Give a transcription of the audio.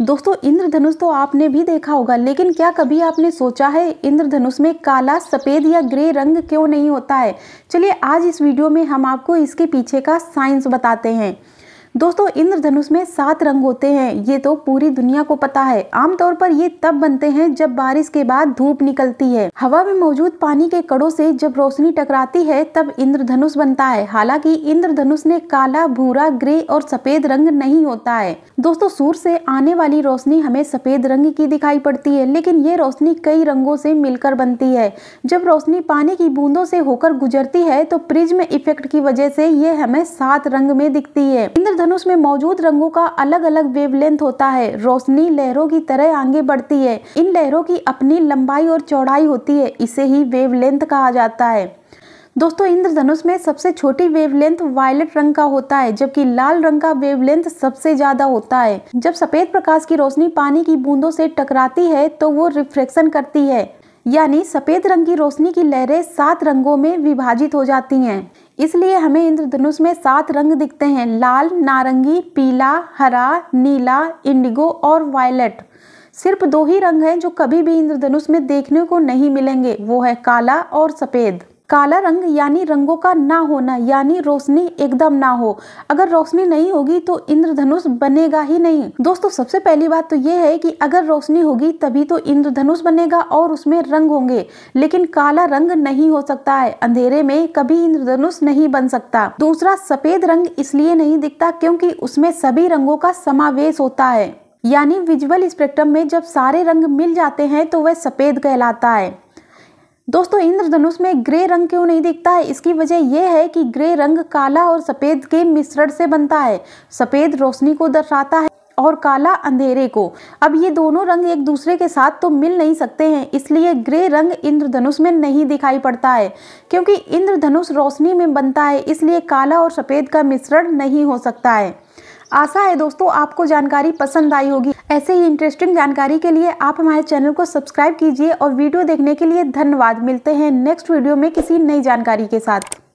दोस्तों इंद्रधनुष तो आपने भी देखा होगा लेकिन क्या कभी आपने सोचा है इंद्रधनुष में काला सफ़ेद या ग्रे रंग क्यों नहीं होता है चलिए आज इस वीडियो में हम आपको इसके पीछे का साइंस बताते हैं दोस्तों इंद्रधनुष में सात रंग होते हैं ये तो पूरी दुनिया को पता है आमतौर पर ये तब बनते हैं जब बारिश के बाद धूप निकलती है हवा में मौजूद पानी के कड़ों से जब रोशनी टकराती है तब इंद्रधनुष बनता है हालांकि इंद्रधनुष ने काला भूरा ग्रे और सफेद रंग नहीं होता है दोस्तों सूर्य से आने वाली रोशनी हमें सफेद रंग की दिखाई पड़ती है लेकिन ये रोशनी कई रंगों से मिलकर बनती है जब रोशनी पानी की बूंदों से होकर गुजरती है तो प्रिज्म इफेक्ट की वजह से ये हमें सात रंग में दिखती है इंद्रधनुष धनुष में मौजूद रंगों का अलग अलग वेवलेंथ होता है रोशनी लहरों की तरह आगे बढ़ती है इन लहरों की अपनी लंबाई और चौड़ाई होती है इसे ही वेवलेंथ कहा जाता है दोस्तों इंद्रधनुष में सबसे छोटी वेवलेंथ वायलेट रंग का होता है जबकि लाल रंग का वेवलेंथ सबसे ज्यादा होता है जब सफेद प्रकाश की रोशनी पानी की बूंदों से टकराती है तो वो रिफ्लेक्शन करती है यानी सफेद रंग की रोशनी की लहरें सात रंगों में विभाजित हो जाती हैं इसलिए हमें इंद्रधनुष में सात रंग दिखते हैं लाल नारंगी पीला हरा नीला इंडिगो और वायलेट सिर्फ दो ही रंग हैं जो कभी भी इंद्रधनुष में देखने को नहीं मिलेंगे वो है काला और सफ़ेद काला रंग यानी रंगों का ना होना यानी रोशनी एकदम ना हो अगर रोशनी नहीं होगी तो इंद्रधनुष बनेगा ही नहीं दोस्तों सबसे पहली बात तो ये है कि अगर रोशनी होगी तभी तो इंद्रधनुष बनेगा और उसमें रंग होंगे लेकिन काला रंग नहीं हो सकता है अंधेरे में कभी इंद्रधनुष नहीं बन सकता दूसरा सफेद रंग इसलिए नहीं दिखता क्योंकि उसमें सभी रंगों का समावेश होता है यानी विजुअल स्पेक्ट्रम में जब सारे रंग मिल जाते हैं तो वह सफेद कहलाता है दोस्तों इंद्रधनुष में ग्रे रंग क्यों नहीं दिखता है इसकी वजह यह है कि ग्रे रंग काला और सफ़ेद के मिश्रण से बनता है सफ़ेद रोशनी को दर्शाता है और काला अंधेरे को अब ये दोनों रंग एक दूसरे के साथ तो मिल नहीं सकते हैं इसलिए ग्रे रंग इंद्रधनुष में नहीं दिखाई पड़ता है क्योंकि इंद्रधनुष रोशनी में बनता है इसलिए काला और सफ़ेद का मिश्रण नहीं हो सकता है आशा है दोस्तों आपको जानकारी पसंद आई होगी ऐसे ही इंटरेस्टिंग जानकारी के लिए आप हमारे चैनल को सब्सक्राइब कीजिए और वीडियो देखने के लिए धन्यवाद मिलते हैं नेक्स्ट वीडियो में किसी नई जानकारी के साथ